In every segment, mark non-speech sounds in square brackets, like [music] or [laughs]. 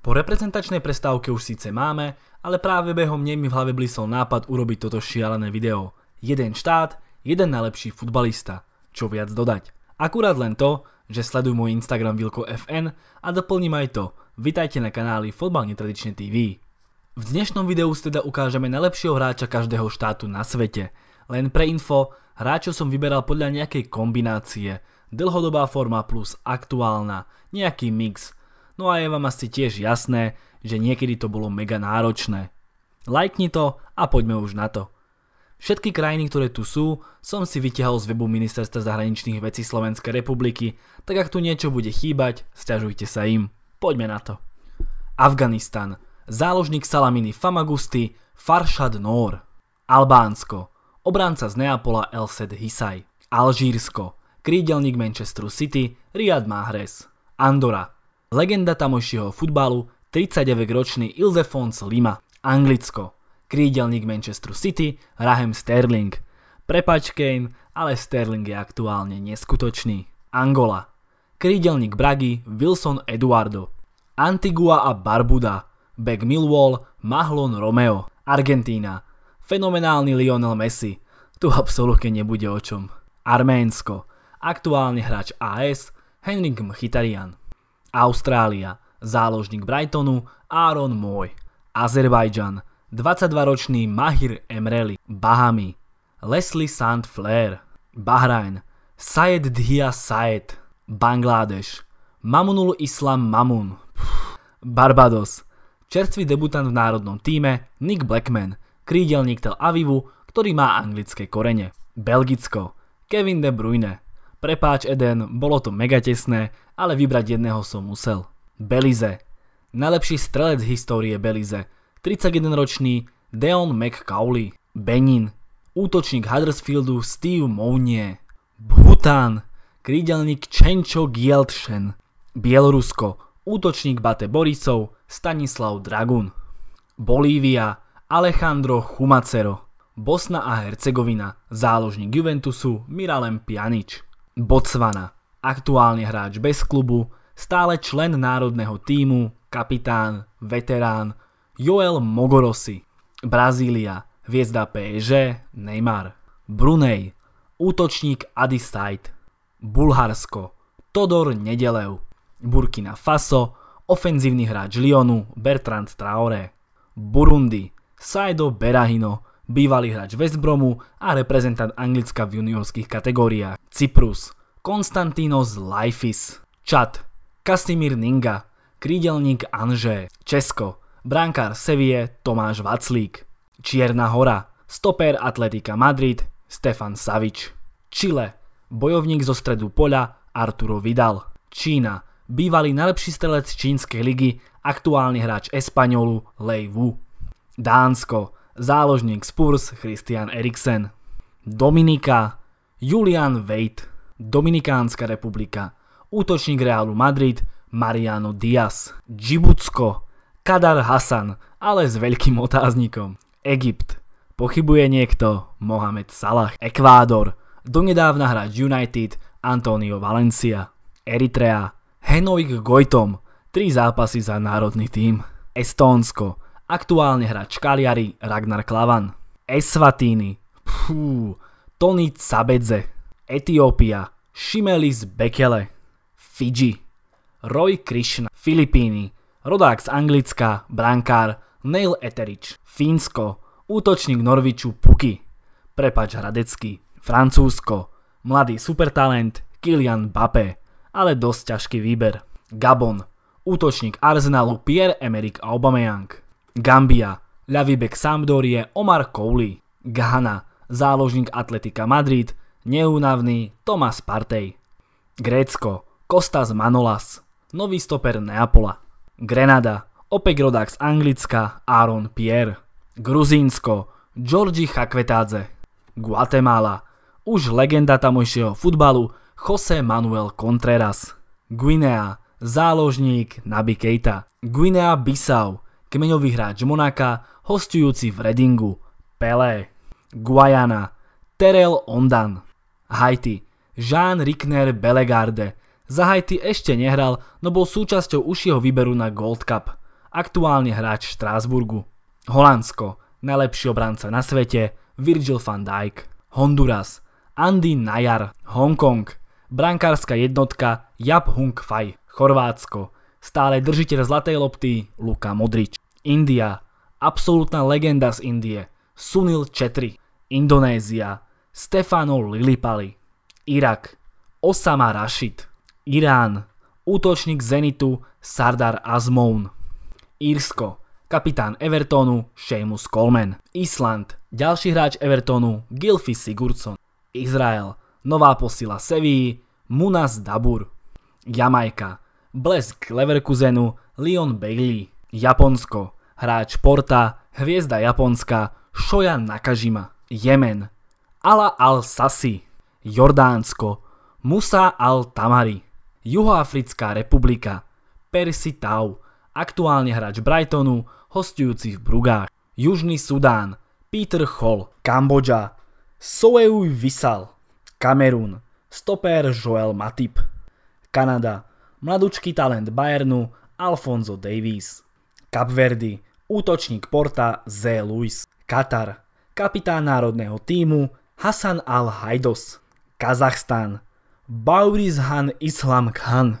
Po reprezentačnej prestávke už síce máme, ale práve behom nej mi v hlave blísol nápad urobiť toto šialené video. Jeden štát, jeden najlepší futbalista. Čo viac dodať? Akurát len to, že sleduj môj Instagram Vilko FN a doplním aj to. Vitajte na kanáli Fotbal netradične TV. V dnešnom videu si teda ukážeme najlepšieho hráča každého štátu na svete. Len pre info, hráčov som vyberal podľa nejakej kombinácie. Dlhodobá forma plus aktuálna, nejaký mix – No a je vám asi tiež jasné, že niekedy to bolo mega náročné. Lajkni to a poďme už na to. Všetky krajiny, ktoré tu sú, som si vytiahol z webu Ministerstva zahraničných vecí Slovenskej republiky, tak ak tu niečo bude chýbať, stiažujte sa im. Poďme na to. Afganistan. Záložník Salaminy Famagusty, Farshad Noor. Albánsko. Obranca z Neapola Elsed Hisaj. Alžírsko. Krídelník Manchesteru City, Riyad Mahrez. Andora legenda tamojšieho futbalu, 39-ročný Ildefons Lima, Anglicko, krídelník Manchesteru City, Raheem Sterling. Prepač Kane, ale Sterling je aktuálne neskutočný. Angola, krídelník Bragy Wilson Eduardo, Antigua a Barbuda, Beck Millwall, Mahlon Romeo, Argentína, fenomenálny Lionel Messi, tu absolútne nebude o čom. Arménsko, aktuálny hráč AS Henrik Mchitarian. Austrália, záložník Brightonu Aaron Moy. Azerbajdžan, 22-ročný Mahir Emreli. bahami. Leslie Sand Flair. Bahrain. Sayed Dhia Sayed. Bangladeš, Mamunul Islam Mamun. Barbados, čerstvý debutant v národnom týme Nick Blackman, krídelník Tel Avivu, ktorý má anglické korene. Belgicko, Kevin De Bruyne. Prepáč Eden, bolo to mega tesné, ale vybrať jedného som musel. Belize. Najlepší strelec histórie Belize. 31-ročný Deon McCauley. Benin. Útočník Huddersfieldu Steve Mounie. Bhutan. Krídelník Čenčo Gieltšen. Bielorusko. Útočník Bate Borisov Stanislav Dragun. Bolívia. Alejandro Chumacero. Bosna a Hercegovina. Záložník Juventusu Miralem Pjanič. Botswana aktuálne hráč bez klubu, stále člen národného týmu, kapitán, veterán Joel Mogorosi. Brazília, hviezda PSG, Neymar. Brunej, útočník Adi Bulharsko, Todor Nedelev. Burkina Faso, ofenzívny hráč Lyonu Bertrand Traore, Burundi, Saido Berahino, bývalý hráč West Bromu a reprezentant Anglicka v juniorských kategóriách. Cyprus, Konstantinos Lajfis, Čad, Kasimír Ninga, krídelník Anže, Česko, brankár Sevie Tomáš Vaclík, Čierna hora, stoper Atletika Madrid Stefan Savič, Čile, bojovník zo stredu poľa Arturo Vidal, Čína, bývalý najlepší strelec čínskej ligy, aktuálny hráč Espanolu Lei Wu, Dánsko, záložník Spurs Christian Eriksen, Dominika, Julian Veit, Dominikánska republika, útočník Realu Madrid Mariano Diaz, Džibutsko, Kadar Hasan, ale s veľkým otáznikom, Egypt, pochybuje niekto Mohamed Salah, Ekvádor, donedávna hráč United Antonio Valencia, Eritrea, Henoik Gojtom, 3 zápasy za národný tím, Estónsko, aktuálne hráč Kaliari Ragnar Klavan, Esvatini, Pfú, Tony Cabedze, Etiópia, Šimelis Bekele, Fidži, Roy Krishna, Filipíny, rodák z Anglicka, brankár, Neil Eterič, Fínsko, útočník Norviču Puky, prepač Hradecký, Francúzsko, mladý supertalent Kylian Mbappé, ale dosť ťažký výber. Gabon, útočník Arsenalu Pierre-Emerick Aubameyang. Gambia, ľavý bek Sampdorie Omar Kouli. Ghana, záložník Atletika Madrid neúnavný Tomas Partey. Grécko, Kostas Manolas, nový stoper Neapola. Grenada, opäť rodák z Anglicka Aaron Pierre. Gruzínsko, Georgi Chakvetádze. Guatemala, už legenda tamojšieho futbalu Jose Manuel Contreras. Guinea, záložník Naby Keita. Guinea Bissau, kmeňový hráč Monaka, hostujúci v Redingu, Pelé. Guajana, Terel Ondan. Haiti. Jean Rickner Belegarde. Za Haiti ešte nehral, no bol súčasťou užšieho výberu na Gold Cup. Aktuálne hráč Štrásburgu. Holandsko. Najlepší obranca na svete Virgil van Dijk. Honduras. Andy Najar. Hongkong. Brankárska jednotka Jab Hung Fai. Chorvátsko. Stále držiteľ zlatej lopty Luka Modrič. India. Absolutná legenda z Indie. Sunil Chetri. Indonézia. Stefano Lilipali, Irak, Osama Rashid, Irán, útočník Zenitu Sardar Azmoun, Írsko, kapitán Evertonu Seamus Coleman, Island, ďalší hráč Evertonu Gilfi Sigurdsson, Izrael, nová posila Seví Munas Dabur, Jamajka, blesk Leverkusenu Leon Bailey, Japonsko, hráč Porta, hviezda Japonska Shoya Nakajima, Jemen, Ala al-Sasi, Jordánsko, Musa al-Tamari, Juhoafrická republika, Persi Tau, aktuálne hráč Brightonu, hostujúci v Brugách, Južný Sudán, Peter Hall, Kambodža, Soeuj Vysal, Kamerún, stopér Joel Matip, Kanada, mladúčký talent Bayernu Alfonso Davies, Kapverdy, útočník Porta Z. Luis, Katar, kapitán národného týmu Hasan al-Hajdos, Kazachstan, Han Islam Khan,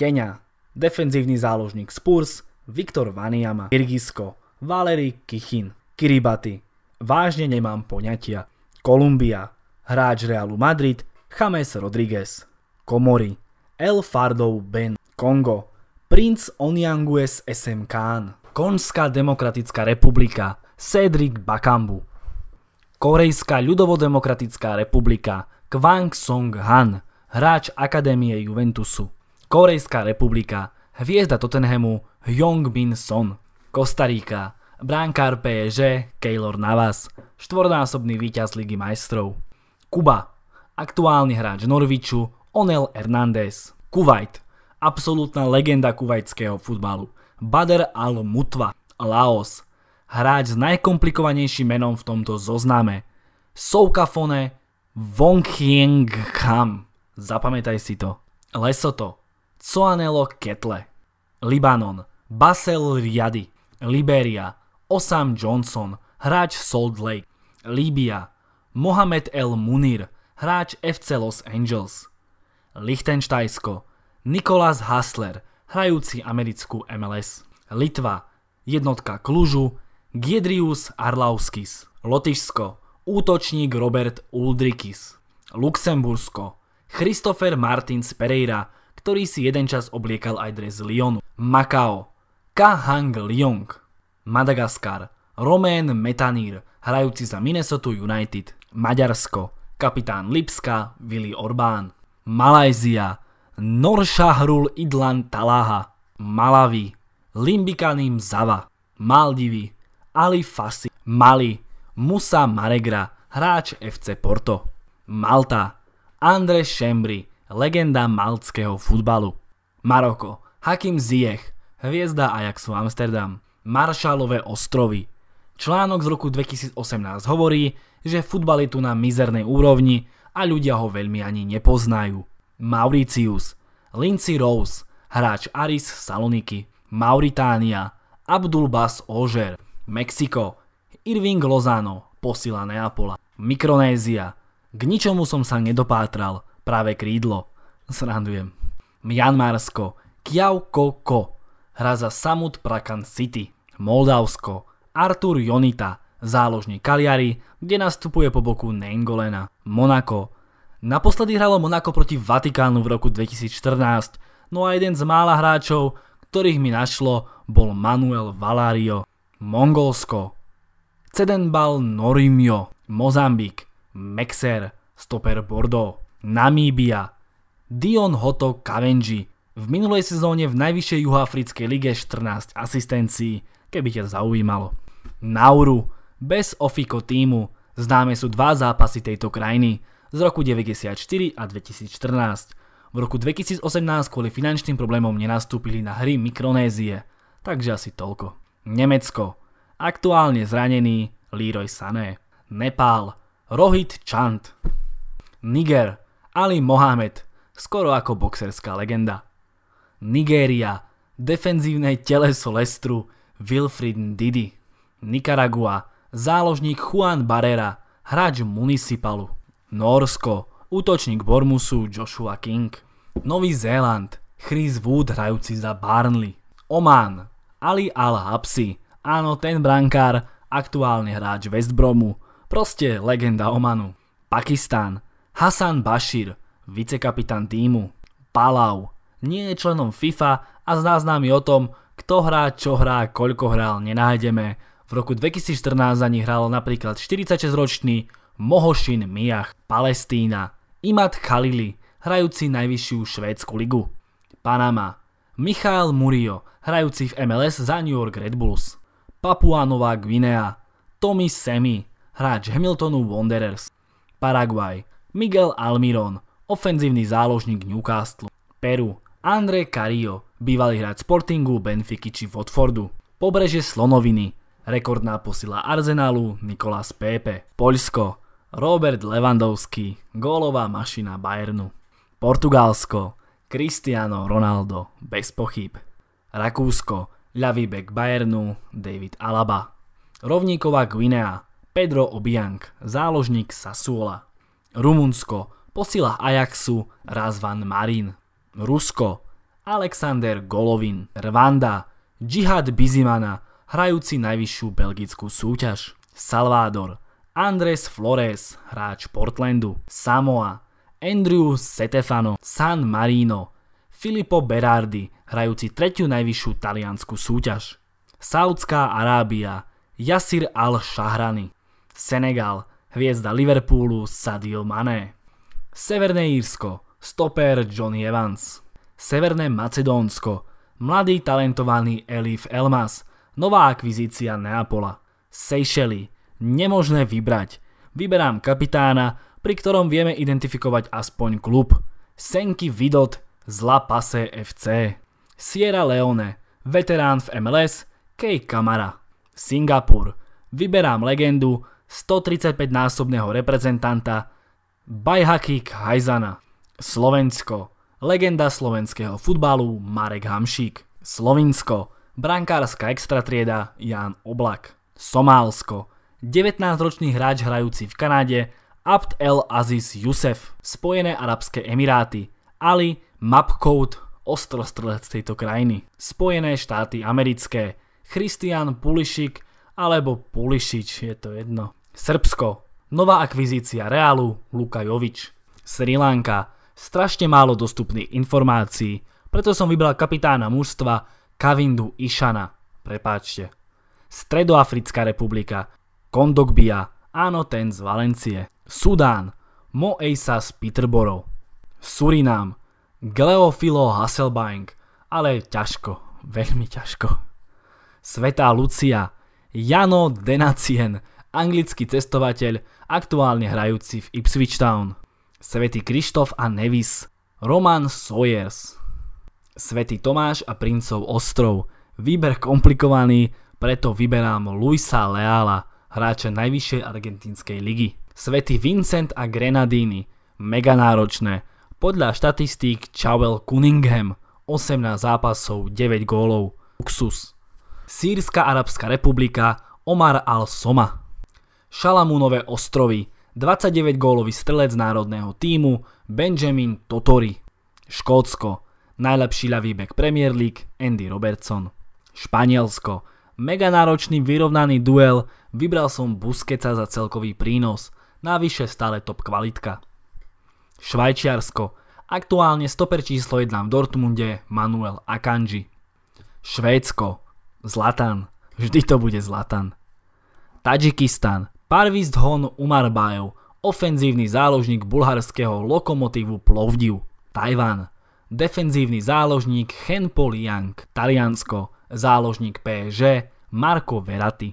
Kenia, defenzívny záložník Spurs, Viktor Vaniama, Kyrgyzsko, Valery Kichin, Kiribati, vážne nemám poňatia, Kolumbia, hráč Realu Madrid, James Rodriguez, Komory, El Fardo Ben, Kongo, princ Onyangues SMK, Konská demokratická republika, Cedric Bakambu, Korejská ľudovodemokratická republika Kwang Song-han, hráč Akadémie Juventusu. Korejská republika, hviezda Tottenhamu Hyung Min Son. Kostaríka, bránkár PSG Keylor Navas, štvornásobný víťaz Ligy majstrov. Kuba, aktuálny hráč Norviču Onel Hernández. Kuwait, absolútna legenda kuvajského futbalu. Bader al-Mutwa, Laos, hráč s najkomplikovanejším menom v tomto zozname. Soukafone Vonghiengkam. Zapamätaj si to. Lesoto. Coanelo Ketle. Libanon. Basel Riady. Liberia. Osam Johnson. Hráč Salt Lake. Líbia. Mohamed El Munir. Hráč FC Los Angeles. Lichtenštajsko. Nikolás Hasler. Hrajúci americkú MLS. Litva. Jednotka Klužu. Giedrius Arlauskis, Lotyšsko, útočník Robert Uldrikis, Luxembursko, Christopher Martins Pereira, ktorý si jeden čas obliekal aj dres Lyonu, Macao, Kahang Liong, Madagaskar, Romén Metanír, hrajúci za Minnesota United, Maďarsko, kapitán Lipska Willy Orbán, Malajzia, Norshahrul Idlan Talaha, Malavi, Limbikanim Zava, Maldivy, Ali Fassi, Mali, Musa Maregra, hráč FC Porto, Malta, Andre Šembri, legenda maltského futbalu, Maroko, Hakim Ziyech, hviezda Ajaxu Amsterdam, Maršálové ostrovy. Článok z roku 2018 hovorí, že futbal je tu na mizernej úrovni a ľudia ho veľmi ani nepoznajú. Mauricius, Lindsay Rose, hráč Aris Saloniky, Mauritánia, Abdulbas Ožer, Mexiko. Irving Lozano posila Neapola. Mikronézia. K ničomu som sa nedopátral. Práve krídlo. Srandujem. Mianmarsko. Kiao Koko. Hra za Samut Prakan City. Moldavsko. Artur Jonita. Záložník Kaliari, kde nastupuje po boku Nengolena. Monako. Naposledy hralo Monako proti Vatikánu v roku 2014, no a jeden z mála hráčov, ktorých mi našlo, bol Manuel Valario. Mongolsko, Cedenbal Norimio, Mozambik, Mexer, stoper Bordeaux, Namíbia, Dion Hoto Kavenji, v minulej sezóne v najvyššej juhoafrickej lige 14 asistencií, keby ťa zaujímalo. Nauru, bez Ofiko týmu, známe sú dva zápasy tejto krajiny, z roku 94 a 2014. V roku 2018 kvôli finančným problémom nenastúpili na hry Mikronézie, takže asi toľko. Nemecko. Aktuálne zranený Leroy Sané. Nepál. Rohit Chant. Niger. Ali Mohamed. Skoro ako boxerská legenda. Nigéria. Defenzívne teleso Lestru Wilfried Didi. Nicaragua. Záložník Juan Barrera. Hráč Municipalu. Norsko. Útočník Bormusu Joshua King. Nový Zéland. Chris Wood hrajúci za Barnley. Oman. Ali al Hapsi. Áno, ten brankár, aktuálny hráč West Bromu. Proste legenda Omanu. Pakistán. Hasan Bashir, vicekapitán týmu. Palau. Nie je členom FIFA a zná známy o tom, kto hrá, čo hrá, koľko hral, nenájdeme. V roku 2014 za ní hral napríklad 46-ročný Mohošin Miach, Palestína, Imad Khalili, hrajúci najvyššiu švédsku ligu. Panama, Michal Murillo, hrajúci v MLS za New York Red Bulls. Papua Nová Guinea, Tommy Semi, hráč Hamiltonu Wanderers. Paraguay. Miguel Almiron, ofenzívny záložník Newcastle. Peru, André Carillo, bývalý hráč Sportingu, Benfiky či Watfordu. Pobreže Slonoviny, rekordná posila Arsenalu Nikolás Pepe. Poľsko, Robert Lewandowski, gólová mašina Bayernu. Portugalsko, Cristiano Ronaldo, bez pochyb. Rakúsko, ľavý bek Bayernu, David Alaba. Rovníková Guinea, Pedro Obiang, záložník Sassuola. Rumunsko, posila Ajaxu, Razvan Marin. Rusko, Alexander Golovin. Rwanda, Džihad Bizimana, hrajúci najvyššiu belgickú súťaž. Salvador, Andres Flores, hráč Portlandu. Samoa, Andrew Setefano, San Marino, Filippo Berardi, hrajúci tretiu najvyššiu taliansku súťaž, Saudská Arábia, Yasir Al-Shahrani, Senegal, hviezda Liverpoolu Sadio Mané, Severné Írsko, stoper Johnny Evans, Severné Macedónsko, mladý talentovaný Elif Elmas, nová akvizícia Neapola, Seychely, nemožné vybrať, vyberám kapitána, pri ktorom vieme identifikovať aspoň klub. Senky Vidot z La Passe FC. Sierra Leone, veterán v MLS, Kej Kamara. Singapur, vyberám legendu 135-násobného reprezentanta Bajhaki Hajzana. Slovensko, legenda slovenského futbalu Marek Hamšík. Slovinsko, brankárska extratrieda Jan Oblak. Somálsko, 19-ročný hráč hrajúci v Kanáde. Abd el Aziz Yusef, Spojené arabské emiráty, Ali Mapcode, ostrostrelec tejto krajiny, Spojené štáty americké, Christian Pulišik alebo Pulišič, je to jedno. Srbsko, nová akvizícia Realu, Luka Jovič. Sri Lanka, strašne málo dostupných informácií, preto som vybral kapitána mužstva Kavindu Išana, prepáčte. Stredoafrická republika, Kondogbia, áno ten z Valencie. Sudán, Mo Asas Peterborough, Surinam Gleofilo Hasselbank, ale ťažko, [laughs] veľmi ťažko. Svetá Lucia, Jano Denacien, anglický cestovateľ, aktuálne hrajúci v Ipswich Town. Svetý Krištof a Nevis, Roman Sawyers. Svetý Tomáš a princov ostrov, výber komplikovaný, preto vyberám Luisa Leala, hráča najvyššej argentínskej ligy. Svetý Vincent a Grenadíny, mega náročné. Podľa štatistík Chawel Cunningham, 18 zápasov, 9 gólov, luxus. Sýrska arabská republika, Omar al-Soma. Šalamúnové ostrovy, 29 gólový strelec národného týmu, Benjamin Totori. Škótsko, najlepší ľavý back Premier League, Andy Robertson. Španielsko, mega náročný vyrovnaný duel, vybral som Buskeca za celkový prínos – navyše stále top kvalitka. Švajčiarsko. Aktuálne stoper číslo 1 v Dortmunde Manuel Akanji. Švédsko. Zlatan. Vždy to bude Zlatan. Tadžikistan. Parvist Hon Umarbájov. Ofenzívny záložník bulharského lokomotívu Plovdiv. Tajvan. Defenzívny záložník Henpo Liang. Taliansko. Záložník PSG Marko Verati.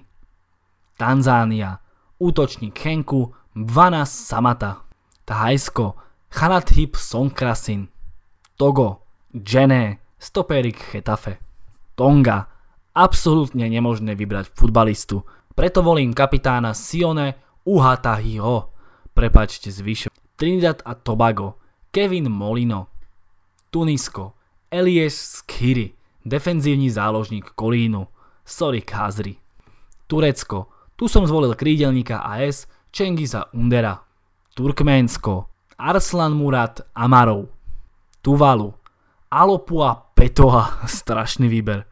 Tanzánia. Útočník Henku Vana Samata, Thajsko, Chanathip Sonkrasin, Togo, Džené, Stoperik Chetafe, Tonga, absolútne nemožné vybrať futbalistu, preto volím kapitána Sione Uhatahiho, prepačte zvyšo. Trinidad a Tobago, Kevin Molino, Tunisko, Elieš Skiri, defenzívny záložník Kolínu, Sorry Kazri, Turecko, tu som zvolil krídelníka AS Čengiza Undera, Turkménsko, Arslan Murat Amarov, Tuvalu, Alopua Petoha, [laughs] strašný výber,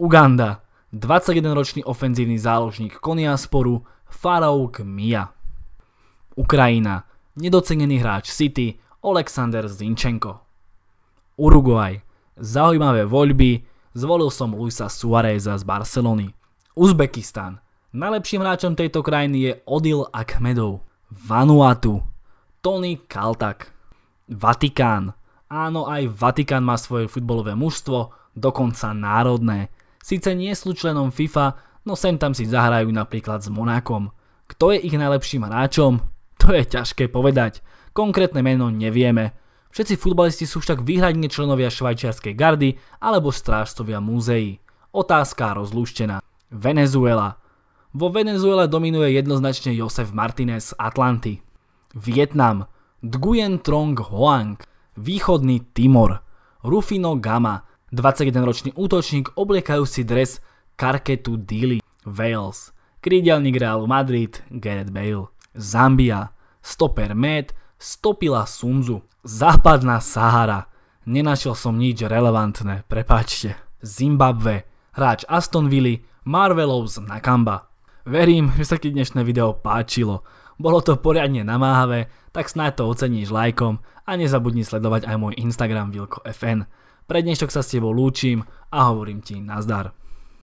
Uganda, 21-ročný ofenzívny záložník Koniasporu, Farouk Mia. Ukrajina, nedocenený hráč City, Oleksandr Zinčenko. Uruguay, zaujímavé voľby, zvolil som Luisa Suareza z Barcelony. Uzbekistan, Najlepším hráčom tejto krajiny je Odil Akmedov, Vanuatu, Tony Kaltak, Vatikán. Áno, aj Vatikán má svoje futbolové mužstvo, dokonca národné. Sice nie sú členom FIFA, no sem tam si zahrajú napríklad s Monakom. Kto je ich najlepším hráčom? [laughs] To je ťažké povedať. Konkrétne meno nevieme. Všetci futbalisti sú však výhradne členovia švajčiarskej gardy alebo strážcovia múzeí. Otázka rozlúštená. Venezuela. Vo Venezuele dominuje jednoznačne Josef Martinez z Atlanty. Vietnam Nguyen Trong Hoang, Východný Timor, Rufino Gama, 21-ročný útočník obliekajúci dres Karketu Dili, Wales, krídelník Realu Madrid, Gareth Bale, Zambia, stoper Med, stopila Sunzu, Západná Sahara, nenašiel som nič relevantné, prepáčte, Zimbabwe, hráč Aston Villa, Marvelous Nakamba. Verím, že sa ti dnešné video páčilo. Bolo to poriadne namáhavé, tak snáď to oceníš lajkom a nezabudni sledovať aj môj Instagram vilkofn. Pre dnešok sa s tebou lúčim a hovorím ti nazdar.